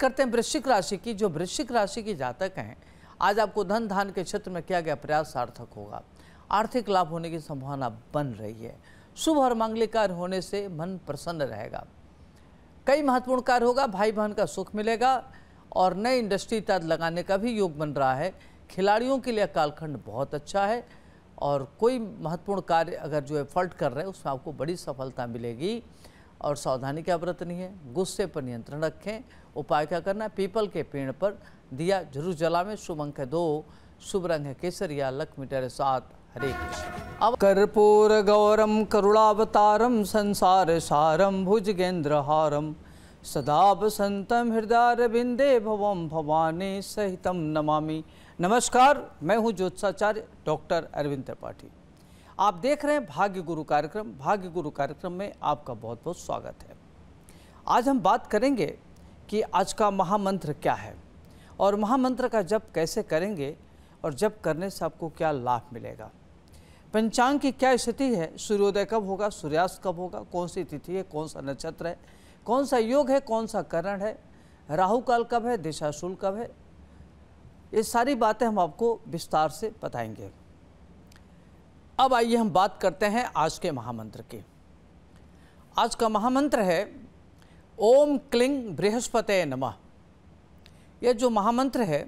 करते हैं वृश्चिक राशि की जो वृश्चिक राशि की जातक हैं आज आपको धन धान के क्षेत्र में किया गया प्रयास सार्थक होगा आर्थिक लाभ होने की संभावना बन रही है शुभ और मांगलिक कार्य होने से मन प्रसन्न रहेगा कई महत्वपूर्ण कार्य होगा भाई बहन का सुख मिलेगा और नई इंडस्ट्री तक लगाने का भी योग बन रहा है खिलाड़ियों के लिए कालखंड बहुत अच्छा है और कोई महत्वपूर्ण कार्य अगर जो है फॉल्ट कर रहे हैं उसमें आपको बड़ी सफलता मिलेगी और सावधानी क्या बरतनी है गुस्से पर नियंत्रण रखें उपाय क्या करना है पीपल के पेड़ पर दिया जरूर जलावें शुभ अंक दो शुभ रंग है केसरिया लक्ष्मी टेरे सात हरे कृष्ण अब कर्पूर गौरम करुणावतारम संसार सारम भुज हारम सदा बसंतम हृदय बिंदे भवम भवानी सहितम नमामि नमस्कार मैं हूँ ज्योत्साचार्य डॉक्टर अरविंद त्रिपाठी आप देख रहे हैं भाग्य गुरु कार्यक्रम भाग्य गुरु कार्यक्रम में आपका बहुत बहुत स्वागत है आज हम बात करेंगे कि आज का महामंत्र क्या है और महामंत्र का जप कैसे करेंगे और जप करने से आपको क्या लाभ मिलेगा पंचांग की क्या स्थिति है सूर्योदय कब होगा सूर्यास्त कब होगा कौन सी तिथि है कौन सा नक्षत्र है कौन सा योग है कौन सा करण है राहु काल कब है दिशाशूल कब है ये सारी बातें हम आपको विस्तार से बताएंगे अब आइए हम बात करते हैं आज के महामंत्र की आज का महामंत्र है ओम क्लिंग बृहस्पत नमः यह जो महामंत्र है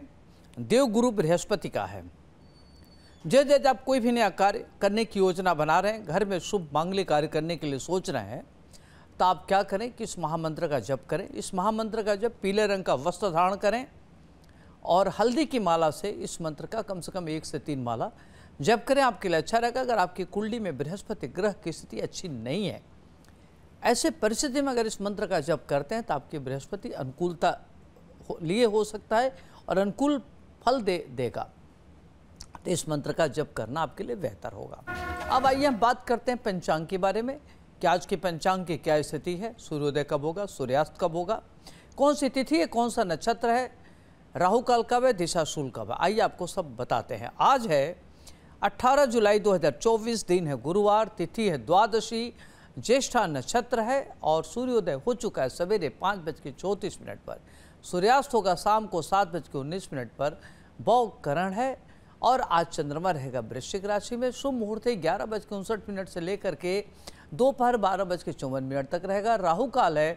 देव गुरु बृहस्पति का है जय जब आप कोई भी नया कार्य करने की योजना बना रहे हैं घर में शुभ मांगलिक कार्य करने के लिए सोच रहे हैं तो आप क्या करें कि इस महामंत्र का जप करें इस महामंत्र का जप पीले रंग का वस्त्र धारण करें और हल्दी की माला से इस मंत्र का कम से कम एक से तीन माला जब करें आपके लिए अच्छा रहेगा अगर आपकी कुंडली में बृहस्पति ग्रह की स्थिति अच्छी नहीं है ऐसे परिस्थिति में अगर इस मंत्र का जप करते हैं तो आपकी बृहस्पति अनुकूलता लिए हो सकता है और अनुकूल फल दे देगा तो इस मंत्र का जप करना आपके लिए बेहतर होगा अब आइए हम बात करते हैं पंचांग के बारे में कि आज के पंचांग की क्या स्थिति है सूर्योदय कब होगा सूर्यास्त कब होगा कौन सी तिथि है कौन सा नक्षत्र है राहु काल कब है दिशाशूल कब है आइए आपको सब बताते हैं आज है 18 जुलाई 2024 दिन है गुरुवार तिथि है द्वादशी ज्येष्ठा नक्षत्र है और सूर्योदय हो चुका है सवेरे पाँच बज के चौंतीस मिनट पर सूर्यास्त होगा शाम को सात बज के उन्नीस मिनट पर बौ करण है और आज चंद्रमा रहेगा वृश्चिक राशि में शुभ मुहूर्त है ग्यारह बज के उनसठ मिनट से लेकर के दोपहर बारह बज के चौवन मिनट तक रहेगा राहु काल है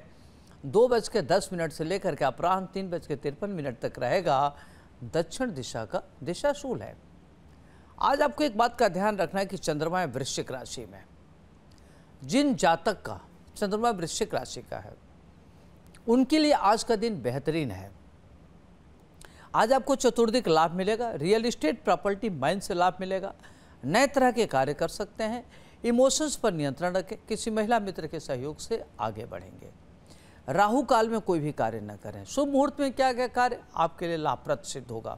दो बज के दस मिनट से लेकर के अपराह्न तीन बज के तिरपन मिनट तक रहेगा दक्षिण दिशा का दिशाशूल है आज आपको एक बात का ध्यान रखना है कि चंद्रमा वृश्चिक राशि में जिन जातक का चंद्रमा वृश्चिक राशि का है उनके लिए आज का दिन बेहतरीन है आज आपको चतुर्दिक लाभ मिलेगा रियल इस्टेट प्रॉपर्टी माइंड से लाभ मिलेगा नए तरह के कार्य कर सकते हैं इमोशंस पर नियंत्रण रखें किसी महिला मित्र के सहयोग से आगे बढ़ेंगे राहु काल में कोई भी कार्य न करें शुभ मुहूर्त में क्या क्या कार्य आपके लिए लाभप्रद सिद्ध होगा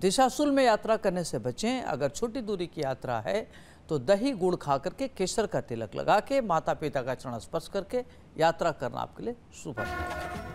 दिशाशुल में यात्रा करने से बचें अगर छोटी दूरी की यात्रा है तो दही गुड़ खा करके केसर का तिलक लगा के माता पिता का चरण स्पर्श करके यात्रा करना आपके लिए शुभ है